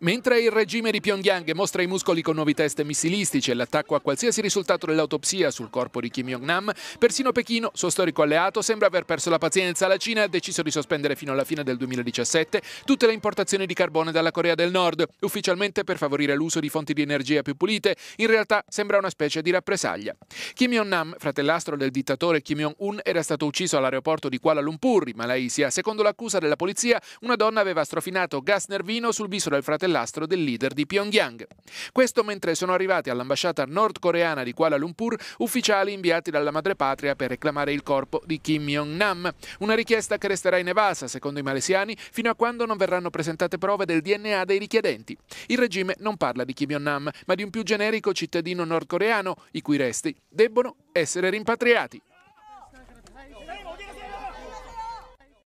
Mentre il regime di Pyongyang mostra i muscoli con nuovi test missilistici e l'attacco a qualsiasi risultato dell'autopsia sul corpo di Kim Jong-nam, persino Pechino, suo storico alleato, sembra aver perso la pazienza. La Cina ha deciso di sospendere fino alla fine del 2017 tutte le importazioni di carbone dalla Corea del Nord, ufficialmente per favorire l'uso di fonti di energia più pulite. In realtà sembra una specie di rappresaglia. Kim Jong-nam, fratellastro del dittatore Kim Jong-un, era stato ucciso all'aeroporto di Kuala Lumpur, in Malaysia. Secondo l'accusa della polizia, una donna aveva strofinato gas nervino sul viso del fratello stellastro del leader di Pyongyang. Questo mentre sono arrivati all'ambasciata nordcoreana di Kuala Lumpur ufficiali inviati dalla madrepatria per reclamare il corpo di Kim Jong-nam, una richiesta che resterà in evasa, secondo i malesiani, fino a quando non verranno presentate prove del DNA dei richiedenti. Il regime non parla di Kim Jong-nam, ma di un più generico cittadino nordcoreano, i cui resti debbono essere rimpatriati.